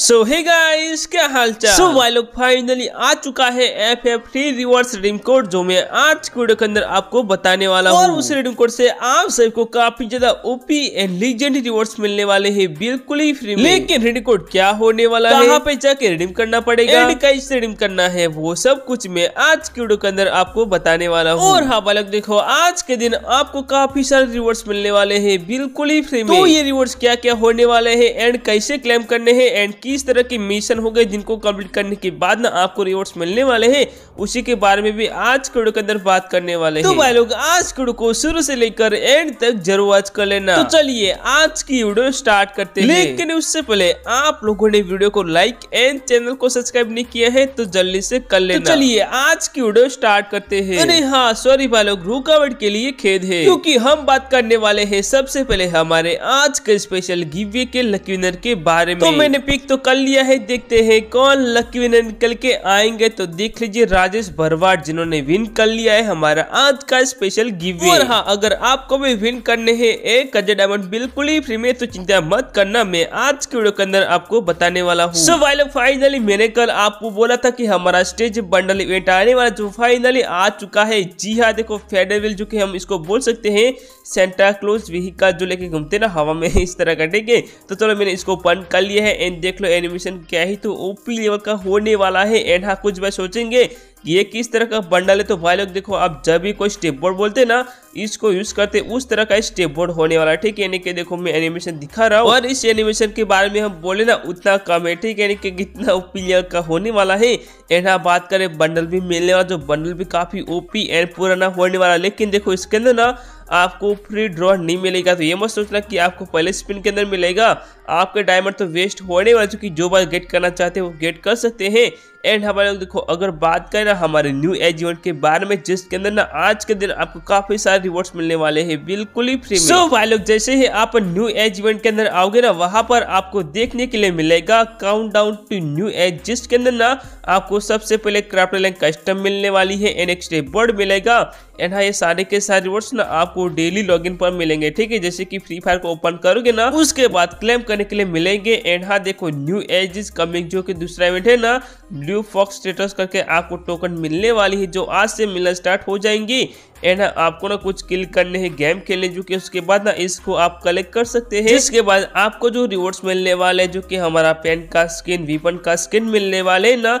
सो hey guys क्या हाल चाल सो भाई लोग फाइनली आ चुका है F F three rewards redeem code जो मैं आज की वीडियो के अंदर आपको बताने वाला oh. हूँ उस रिडीम कोड से आप को काफी ज्यादा ओपी एंड लीजेंड रिवर्स मिलने वाले हैं बिल्कुल ही फ्री में लेकिन रिडीम कोड क्या होने वाला है यहाँ पे जाके रिडीम करना पड़ेगा एंड कैसे रिडीम करना है वो सब कुछ मैं आज की वीडियो के अंदर आपको बताने वाला हूँ और हाँ बालक देखो आज के दिन आपको काफी सारे रिवर्स मिलने वाले है बिल्कुल ही फ्री तो में ये रिवर्स क्या क्या होने वाले है एंड कैसे क्लेम करने हैं एंड किस तरह के मिशन हो गए जिनको कंप्लीट करने के बाद ना आपको रिवॉर्ड्स मिलने वाले हैं उसी के बारे में भी आज के वीडियो के अंदर बात करने वाले तो भाई लोग आज के वीडियो को शुरू से लेकर एंड तक जरूर वॉच कर लेना तो चलिए आज की वीडियो स्टार्ट करते हैं लेकिन उससे पहले आप लोगों ने वीडियो को लाइक एंड चैनल को सब्सक्राइब नहीं किया है तो जल्दी से कर तो लेना तो चलिए आज की वीडियो स्टार्ट करते हैं अरे हाँ सॉरी भाई लोग रुकावट के लिए खेद है क्यूँकी हम बात करने वाले है सबसे पहले हमारे आज के स्पेशल गिव्य के लकी के बारे तो में तो मैंने पिक तो कर लिया है देखते हैं कौन लकी विनर निकल के आएंगे तो देख लीजिए राजेश भरवाड़ जिन्होंने विन कर लिया है हमारा आज का स्पेशल गिव और हाँ अगर आपको भी विन करने हैं एक हजार डायमंड बिल्कुल ही फ्री में तो चिंता मत करना मैं आज के वीडियो के अंदर आपको बताने वाला हूँ so, वाइल फाइनली मैंने कल आपको बोला था की हमारा स्टेज बंडल इवेंट आने वाला जो तो फाइनली आ चुका है जी हाँ देखो फेडरवेल जो की हम इसको बोल सकते हैं सेंटा क्लोज व्हीकल जो लेके घूमते ना हवा में इस तरह का ठीक है तो चलो मैंने इसको बंद कर लिया है एंड देख देख लो एनिमेशन क्या ही तो ओपी लेवल का होने वाला है एंड हाँ कुछ भाई सोचेंगे ये किस तरह का बंडल है तो भाई लोग देखो आप जब भी कोई स्टेप बोर्ड बोलते ना इसको यूज करते उस तरह का स्टेप बोर्ड होने वाला है ठीक है यानी कि देखो मैं एनिमेशन दिखा रहा हूँ और इस एनिमेशन के बारे में हम बोले ना उतना कम है ठीक है यानी कि कितना प्लेयर का होने वाला है एंड हाँ, बात करें बंडल भी मिलने वाला जो बंडल भी काफी ओपी एंड पुराना होने वाला लेकिन देखो इसके अंदर ना आपको फ्री ड्रॉ नहीं मिलेगा तो ये मत सोचना कि आपको पहले स्पिन के अंदर मिलेगा आपके डायमंड तो वेस्ट होने वाला चूंकि जो बार गेट करना चाहते हैं वो गेट कर सकते हैं एंड हमारे देखो अगर बात करें ना हमारे न्यू एजीवेंट के बारे में जिसके अंदर ना आज के दिन आपको काफ़ी सारे हजार रिवॉर्ड मिलने वाले हैं बिल्कुल ही फ्री में सो so, भाई लोग जैसे ही आप न्यू एज इवेंट के अंदर आओगे ना वहां पर आपको देखने के लिए मिलेगा countdown to new age जिसके अंदर ना आपको सबसे पहले क्राफ्ट लाइन कस्टम मिलने वाली है एन एक बर्ड मिलेगा एंड हाँ ये सारे के सारे रिवॉर्ड्स ना आपको डेली लॉगिन पर मिलेंगे ठीक है जैसे कि फ्री फायर को ओपन करोगे ना उसके बाद क्लेम करने के लिए मिलेंगे एंड हाँ देखो न्यू एज इज कमिंग जो कि दूसरा इवेंट है ना ब्लू फॉक्स स्टेटस करके आपको टोकन मिलने वाली है जो आज से मिलना स्टार्ट हो जाएंगी एंड हाँ, आपको ना कुछ किल करने हैं गेम खेलने जो कि उसके बाद ना इसको आप कलेक्ट कर सकते हैं इसके बाद आपको जो रिवॉर्ड्स मिलने वाले जो कि हमारा पेन का स्किन वीपन का स्किन मिलने वाले ना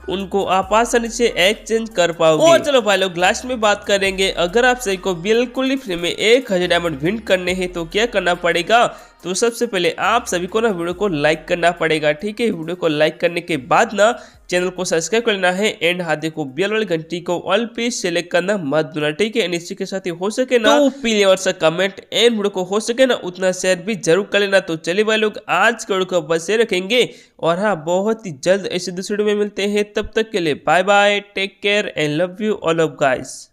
उनको आप आसानी से एक्सचेंज कर पाओगे और चलो भाई लोग लास्ट में बात करेंगे अगर आप सही को बिल्कुल ही फ्री में एक हजार डायमंड विन करने हैं तो क्या करना पड़ेगा तो सबसे पहले आप सभी को ना वीडियो को लाइक करना पड़ेगा ठीक है वीडियो को लाइक करने के बाद ना चैनल को सब्सक्राइब करना है एंड हाथे को बेल वाली घंटी को ऑल पे सेलेक्ट करना मत भूलना ठीक है एंड इसी के साथ ही हो सके ना तो पीले और सा कमेंट एंड वीडियो को हो सके ना उतना शेयर भी जरूर कर लेना तो चलिए भाई लोग आज के वीडियो को बस से रखेंगे और हाँ बहुत ही जल्द ऐसे दूसरे में मिलते हैं तो तब तक के लिए bye bye take care and love you all of guys